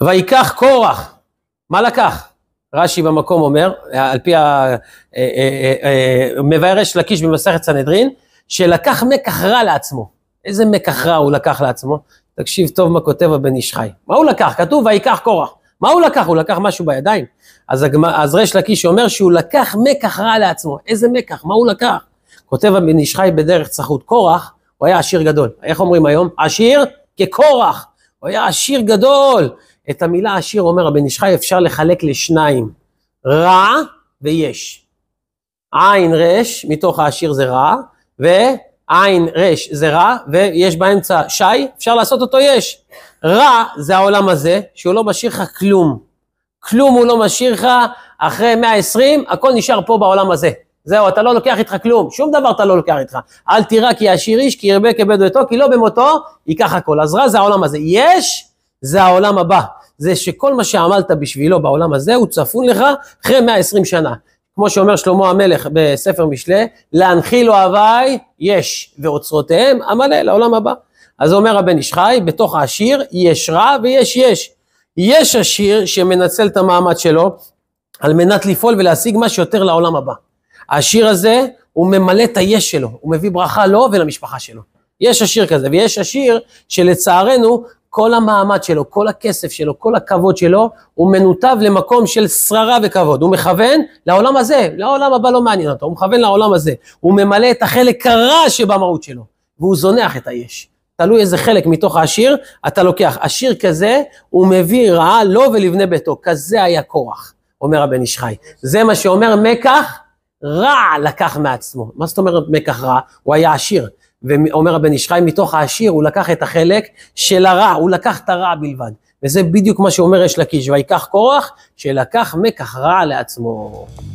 ויקח קורח, מה לקח? רש"י במקום אומר, על פי המבאר אה, אה, אה, מבאר אש לקיש במסכת סנהדרין, שלקח מקח רע לעצמו. איזה מקח רע הוא לקח לעצמו? תקשיב טוב מה כותב הבן איש חי. מה הוא לקח? כתוב ויקח קורח. מה הוא לקח? הוא לקח משהו בידיים. אז, אז ריש לקיש אומר שהוא לקח מקח רע לעצמו. איזה מקח? מה הוא לקח? כותב הבן איש חי בדרך צחות. קורח, הוא היה עשיר גדול. איך אומרים היום? עשיר כקורח. הוא היה עשיר גדול. את המילה עשיר, אומר הבן איש אפשר לחלק לשניים, רע ויש. עין רש, מתוך העשיר זה רע, ועין רש זה רע, ויש באמצע שי, אפשר לעשות אותו יש. רע זה העולם הזה, שהוא לא משאיר לך כלום. כלום הוא לא משאיר לך, אחרי 120, הכל נשאר פה בעולם הזה. זהו, אתה לא לוקח איתך כלום, שום דבר אתה לא לוקח איתך. אל תירא כי עשיר איש, כי ירבה כבדו אתו, כי לא במותו ייקח הכל. אז רע זה העולם הזה. יש, זה העולם הבא. זה שכל מה שעמלת בשבילו בעולם הזה, הוא צפון לך אחרי 120 שנה. כמו שאומר שלמה המלך בספר משלי, להנחיל אוהבי יש, ואוצרותיהם עמלה לעולם הבא. אז אומר הבן איש חי, בתוך העשיר יש רע ויש יש. יש עשיר שמנצל את המעמד שלו על מנת לפעול ולהשיג מה שיותר לעולם הבא. העשיר הזה, הוא ממלא את היש שלו, הוא מביא ברכה לו ולמשפחה שלו. יש עשיר כזה, ויש עשיר שלצערנו כל המעמד שלו, כל הכסף שלו, כל הכבוד שלו, הוא מנותב למקום של שררה וכבוד. הוא מכוון לעולם הזה, לעולם הבא לא מעניין אותו, הוא מכוון לעולם הזה. הוא ממלא את החלק הרע שבמהות שלו, והוא זונח את היש. תלוי איזה חלק מתוך העשיר אתה לוקח. עשיר כזה, הוא מביא רעה לו לא ולבני ביתו. כזה היה כורח, אומר הבן איש חי. זה מה שאומר מקח רע לקח מעצמו. מה זאת אומרת מקח רע? הוא היה עשיר. ואומר הבן איש חי, מתוך העשיר הוא לקח את החלק של הרע, הוא לקח את הרע בלבד. וזה בדיוק מה שאומר יש לקיש, ויקח קורח, שלקח מקח רע לעצמו.